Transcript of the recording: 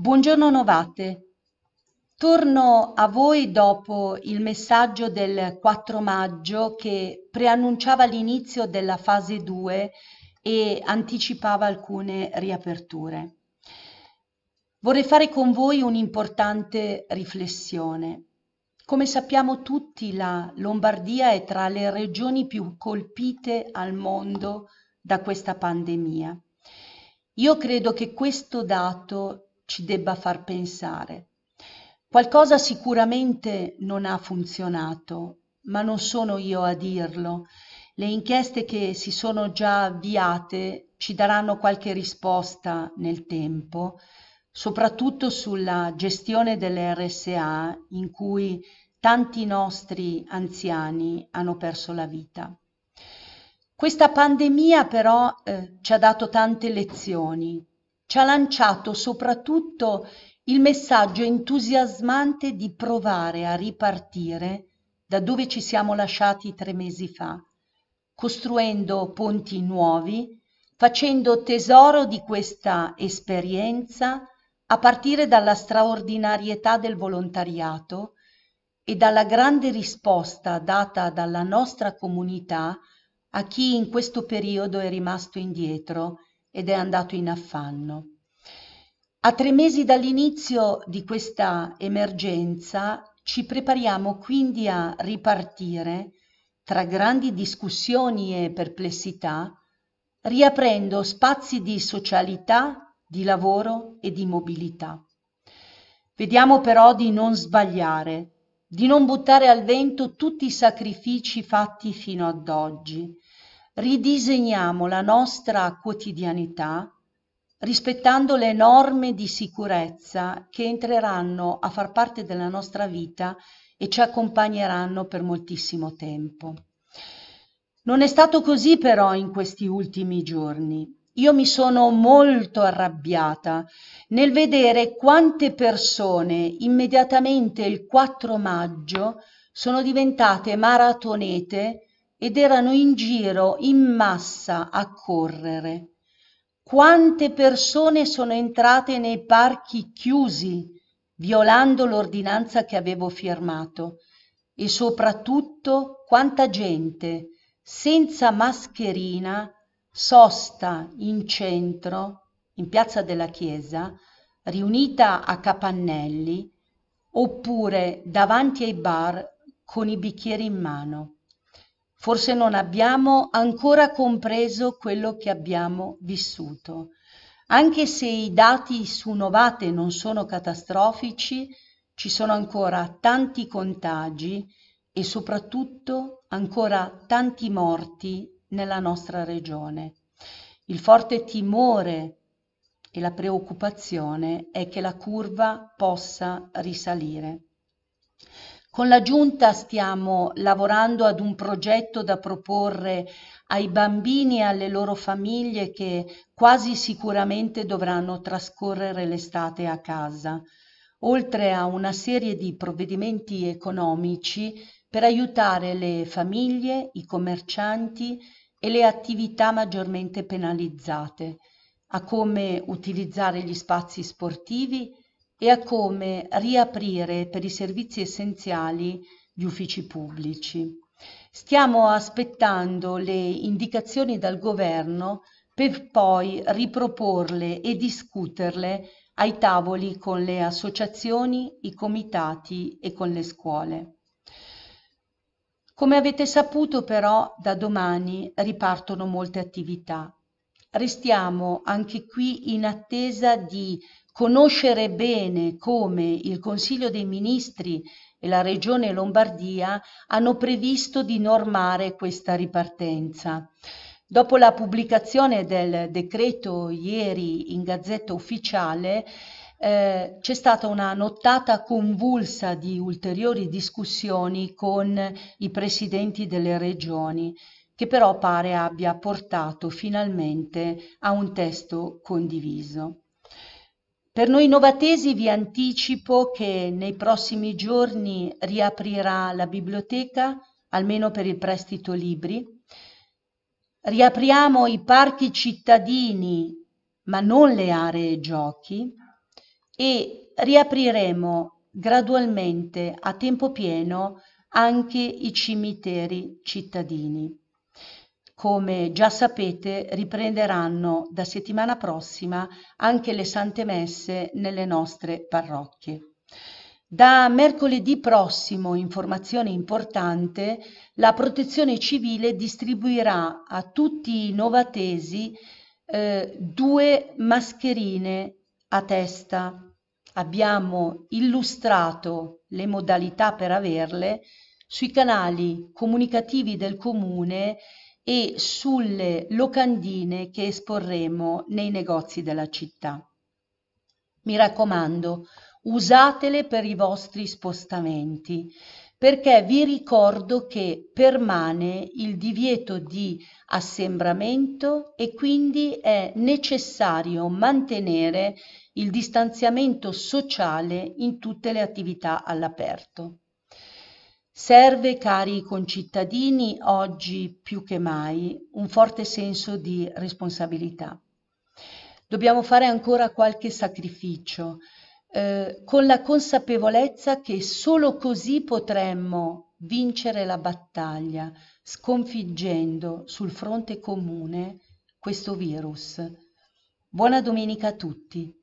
Buongiorno Novate. Torno a voi dopo il messaggio del 4 maggio che preannunciava l'inizio della fase 2 e anticipava alcune riaperture. Vorrei fare con voi un'importante riflessione. Come sappiamo tutti, la Lombardia è tra le regioni più colpite al mondo da questa pandemia. Io credo che questo dato ci debba far pensare. Qualcosa sicuramente non ha funzionato, ma non sono io a dirlo. Le inchieste che si sono già avviate ci daranno qualche risposta nel tempo, soprattutto sulla gestione delle RSA in cui tanti nostri anziani hanno perso la vita. Questa pandemia però eh, ci ha dato tante lezioni, ci ha lanciato soprattutto il messaggio entusiasmante di provare a ripartire da dove ci siamo lasciati tre mesi fa, costruendo ponti nuovi, facendo tesoro di questa esperienza a partire dalla straordinarietà del volontariato e dalla grande risposta data dalla nostra comunità a chi in questo periodo è rimasto indietro ed è andato in affanno. A tre mesi dall'inizio di questa emergenza ci prepariamo quindi a ripartire tra grandi discussioni e perplessità, riaprendo spazi di socialità, di lavoro e di mobilità. Vediamo però di non sbagliare, di non buttare al vento tutti i sacrifici fatti fino ad oggi ridisegniamo la nostra quotidianità rispettando le norme di sicurezza che entreranno a far parte della nostra vita e ci accompagneranno per moltissimo tempo. Non è stato così però in questi ultimi giorni. Io mi sono molto arrabbiata nel vedere quante persone immediatamente il 4 maggio sono diventate maratonete ed erano in giro in massa a correre. Quante persone sono entrate nei parchi chiusi, violando l'ordinanza che avevo firmato, e soprattutto quanta gente, senza mascherina, sosta in centro, in piazza della Chiesa, riunita a capannelli, oppure davanti ai bar con i bicchieri in mano. Forse non abbiamo ancora compreso quello che abbiamo vissuto. Anche se i dati su Novate non sono catastrofici, ci sono ancora tanti contagi e soprattutto ancora tanti morti nella nostra regione. Il forte timore e la preoccupazione è che la curva possa risalire. Con la giunta stiamo lavorando ad un progetto da proporre ai bambini e alle loro famiglie che quasi sicuramente dovranno trascorrere l'estate a casa, oltre a una serie di provvedimenti economici per aiutare le famiglie, i commercianti e le attività maggiormente penalizzate, a come utilizzare gli spazi sportivi e a come riaprire per i servizi essenziali gli uffici pubblici. Stiamo aspettando le indicazioni dal governo per poi riproporle e discuterle ai tavoli con le associazioni, i comitati e con le scuole. Come avete saputo però, da domani ripartono molte attività. Restiamo anche qui in attesa di conoscere bene come il Consiglio dei Ministri e la Regione Lombardia hanno previsto di normare questa ripartenza. Dopo la pubblicazione del decreto ieri in Gazzetta Ufficiale, eh, c'è stata una nottata convulsa di ulteriori discussioni con i presidenti delle regioni, che però pare abbia portato finalmente a un testo condiviso. Per noi novatesi vi anticipo che nei prossimi giorni riaprirà la biblioteca, almeno per il prestito libri. Riapriamo i parchi cittadini, ma non le aree giochi, e riapriremo gradualmente a tempo pieno anche i cimiteri cittadini come già sapete, riprenderanno da settimana prossima anche le sante messe nelle nostre parrocchie. Da mercoledì prossimo, informazione importante, la protezione civile distribuirà a tutti i novatesi eh, due mascherine a testa. Abbiamo illustrato le modalità per averle sui canali comunicativi del comune e sulle locandine che esporremo nei negozi della città. Mi raccomando, usatele per i vostri spostamenti, perché vi ricordo che permane il divieto di assembramento e quindi è necessario mantenere il distanziamento sociale in tutte le attività all'aperto. Serve, cari concittadini, oggi più che mai un forte senso di responsabilità. Dobbiamo fare ancora qualche sacrificio, eh, con la consapevolezza che solo così potremmo vincere la battaglia, sconfiggendo sul fronte comune questo virus. Buona domenica a tutti.